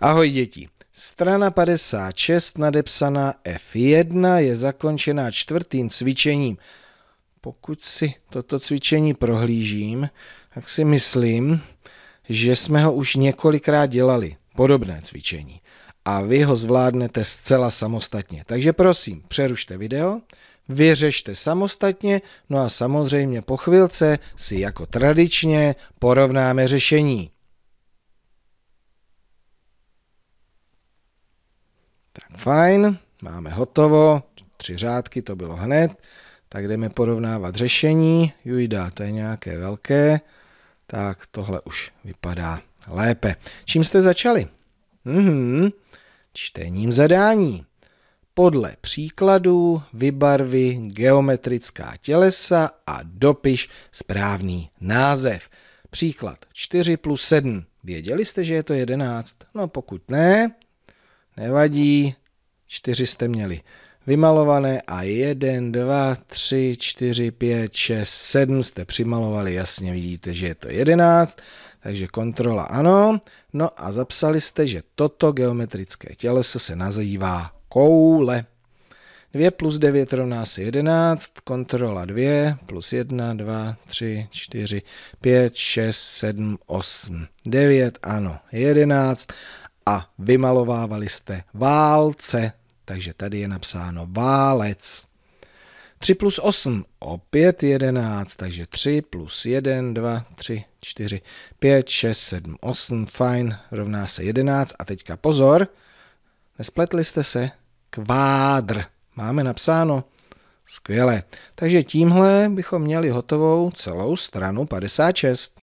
Ahoj děti. Strana 56 nadepsaná F1 je zakončená čtvrtým cvičením. Pokud si toto cvičení prohlížím, tak si myslím, že jsme ho už několikrát dělali. Podobné cvičení. A vy ho zvládnete zcela samostatně. Takže prosím, přerušte video, vyřešte samostatně, no a samozřejmě po chvilce si jako tradičně porovnáme řešení. Fajn, máme hotovo, tři řádky, to bylo hned. Tak jdeme porovnávat řešení. Jujda, to je nějaké velké. Tak tohle už vypadá lépe. Čím jste začali? Mhm, čtením zadání. Podle příkladů vybarvy geometrická tělesa a dopiš správný název. Příklad 4 plus 7. Věděli jste, že je to 11? No pokud ne, nevadí, čtyři jste měli vymalované a jeden, dva, tři, čtyři, pět, šest, sedm jste přimalovali, jasně vidíte, že je to jedenáct, takže kontrola ano. No a zapsali jste, že toto geometrické těleso se nazývá koule. 2 plus 9 rovná se 11, kontrola 2 plus 1, 2, 3, 4, 5, 6, 7, 8, 9, ano, 11 a vymalovávali jste válce, takže tady je napsáno válec. 3 plus 8, opět 11, takže 3 plus 1, 2, 3, 4, 5, 6, 7, 8, fajn, rovná se 11. A teďka pozor, nespletli jste se, kvádr. Máme napsáno, skvěle. Takže tímhle bychom měli hotovou celou stranu 56.